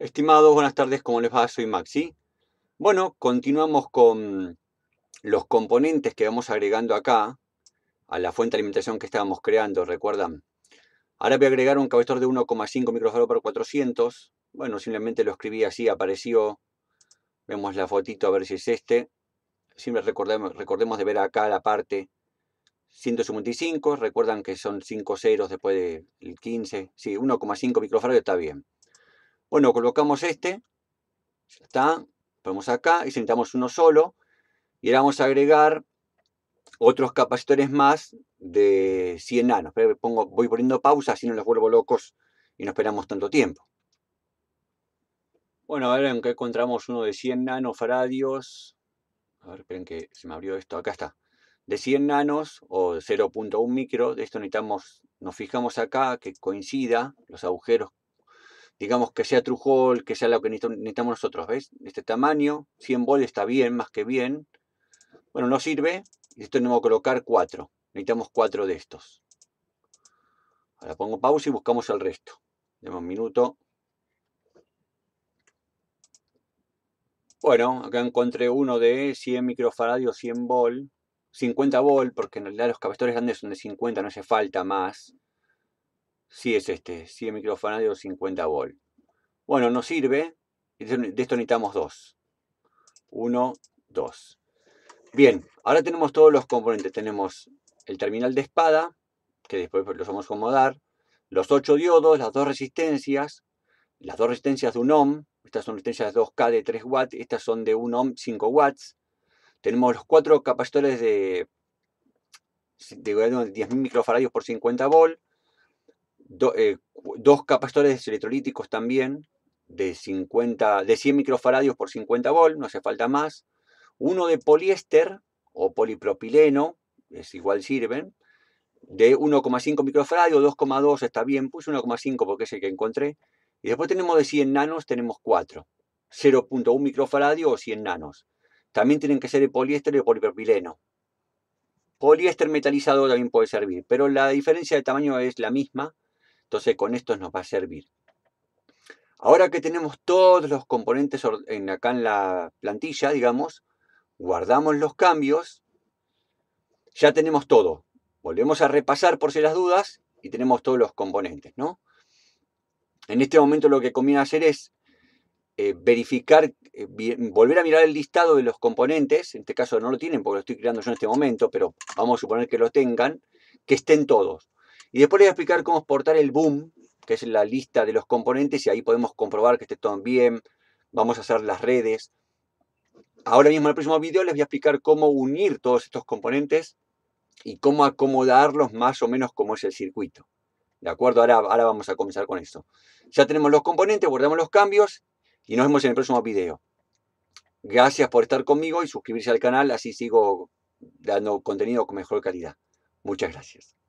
Estimados, buenas tardes, ¿cómo les va? Soy Maxi. Bueno, continuamos con los componentes que vamos agregando acá a la fuente de alimentación que estábamos creando, recuerdan. Ahora voy a agregar un capacitor de 1,5 microfarad por 400. Bueno, simplemente lo escribí así, apareció. Vemos la fotito a ver si es este. Siempre recordemos, recordemos de ver acá la parte 155. Recuerdan que son 5 ceros después del 15. Sí, 1,5 microfarad está bien. Bueno, colocamos este, ya está, ponemos acá y sentamos uno solo. Y ahora vamos a agregar otros capacitores más de 100 nanos. Pero pongo, voy poniendo pausa, así no los vuelvo locos y no esperamos tanto tiempo. Bueno, a ver en qué encontramos uno de 100 nanofaradios. A ver, esperen que se me abrió esto. Acá está. De 100 nanos o 0.1 micro. De esto necesitamos, nos fijamos acá que coincida los agujeros digamos que sea trujol, que sea lo que necesitamos nosotros, ¿ves? Este tamaño, 100 volts está bien, más que bien. Bueno, no sirve, esto tenemos que colocar 4. Necesitamos 4 de estos. Ahora pongo pausa y buscamos el resto. Demos un minuto. Bueno, acá encontré uno de 100 microfaradios, 100 volt, 50 volt, porque en realidad los capacitores grandes son de 50, no hace falta más. Sí, es este, 100 microfaradios, 50 volt. Bueno, nos sirve. De esto necesitamos dos. Uno, dos. Bien, ahora tenemos todos los componentes. Tenemos el terminal de espada, que después los vamos a acomodar. Los ocho diodos, las dos resistencias. Las dos resistencias de un ohm. Estas son resistencias 2K de 3 watts. Estas son de 1 ohm, 5 watts. Tenemos los cuatro capacitores de, 10.000 microfaradios por 50 volts. Eh, dos capacitores electrolíticos también de, 50, de 100 microfaradios por 50 volt, no hace falta más. Uno de poliéster o polipropileno, es igual sirven, de 1,5 microfaradios, 2,2 está bien, puse 1,5 porque es el que encontré. Y después tenemos de 100 nanos, tenemos 4, 0,1 microfaradio o 100 nanos. También tienen que ser de poliéster o polipropileno. Poliéster metalizado también puede servir, pero la diferencia de tamaño es la misma entonces con esto nos va a servir. Ahora que tenemos todos los componentes en, acá en la plantilla, digamos, guardamos los cambios, ya tenemos todo. Volvemos a repasar por si las dudas y tenemos todos los componentes, ¿no? En este momento lo que conviene hacer es eh, verificar, eh, volver a mirar el listado de los componentes, en este caso no lo tienen porque lo estoy creando yo en este momento, pero vamos a suponer que lo tengan, que estén todos. Y después les voy a explicar cómo exportar el boom, que es la lista de los componentes, y ahí podemos comprobar que esté todo bien. Vamos a hacer las redes. Ahora mismo en el próximo video les voy a explicar cómo unir todos estos componentes y cómo acomodarlos más o menos como es el circuito. ¿De acuerdo? Ahora, ahora vamos a comenzar con esto. Ya tenemos los componentes, guardamos los cambios y nos vemos en el próximo video. Gracias por estar conmigo y suscribirse al canal, así sigo dando contenido con mejor calidad. Muchas gracias.